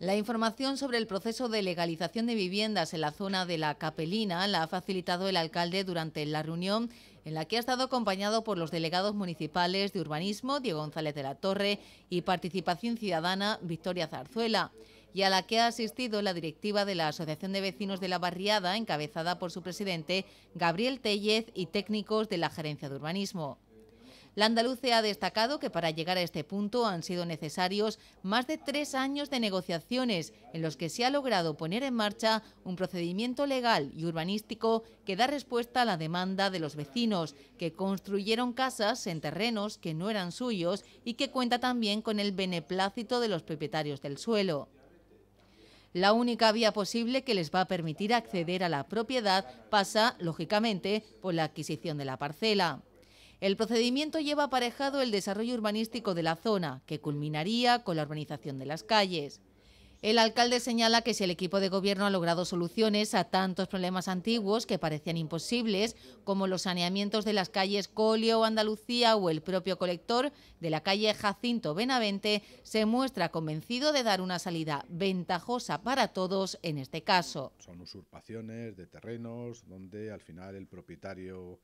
La información sobre el proceso de legalización de viviendas en la zona de la Capelina la ha facilitado el alcalde durante la reunión en la que ha estado acompañado por los delegados municipales de Urbanismo, Diego González de la Torre, y Participación Ciudadana, Victoria Zarzuela, y a la que ha asistido la directiva de la Asociación de Vecinos de la Barriada, encabezada por su presidente, Gabriel Tellez, y técnicos de la Gerencia de Urbanismo. La andaluce ha destacado que para llegar a este punto han sido necesarios más de tres años de negociaciones en los que se ha logrado poner en marcha un procedimiento legal y urbanístico que da respuesta a la demanda de los vecinos, que construyeron casas en terrenos que no eran suyos y que cuenta también con el beneplácito de los propietarios del suelo la única vía posible que les va a permitir acceder a la propiedad pasa, lógicamente, por la adquisición de la parcela. El procedimiento lleva aparejado el desarrollo urbanístico de la zona, que culminaría con la urbanización de las calles. El alcalde señala que si el equipo de gobierno ha logrado soluciones a tantos problemas antiguos que parecían imposibles, como los saneamientos de las calles Colio, Andalucía o el propio colector de la calle Jacinto Benavente, se muestra convencido de dar una salida ventajosa para todos en este caso. Son usurpaciones de terrenos donde al final el propietario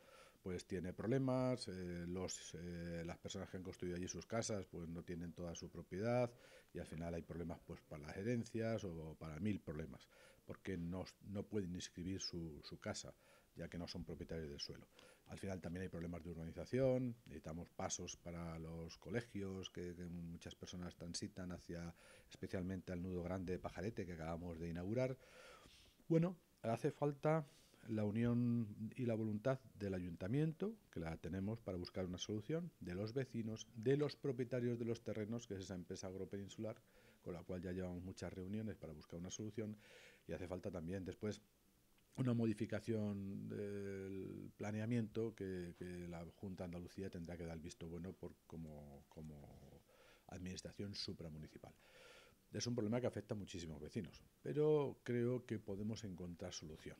pues tiene problemas, eh, eh, las personas que han construido allí sus casas pues no tienen toda su propiedad y al final hay problemas pues para las herencias o para mil problemas, porque no, pueden inscribir su, casa ya que no son propietarios del suelo. Al final también hay problemas de urbanización, necesitamos pasos para los colegios que, muchas personas transitan hacia especialmente al nudo grande de Pajarete que acabamos de inaugurar. Bueno, hace falta la unión y la voluntad del ayuntamiento, que la tenemos para buscar una solución, de los vecinos, de los propietarios de los terrenos, que es esa empresa agropeninsular, con la cual ya llevamos muchas reuniones para buscar una solución, y hace falta también después una modificación del planeamiento que, la Junta de Andalucía tendrá que dar visto bueno por, como, como administración supramunicipal. Es un problema que afecta a muchísimos vecinos, pero creo que podemos encontrar solución.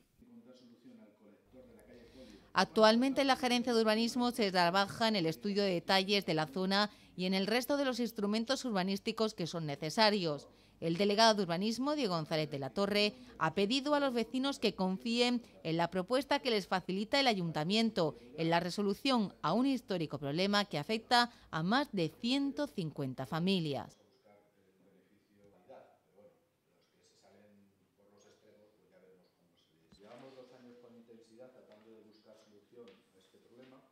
Actualmente la Gerencia de Urbanismo se trabaja en el estudio de detalles de la zona y en el resto de los instrumentos urbanísticos que son necesarios. El delegado de urbanismo, Diego González de la Torre, ha pedido a los vecinos que confíen en la propuesta que les facilita el ayuntamiento, en la resolución a un histórico problema que afecta a más de 150 familias. necesidad tratando de buscar solución a este problema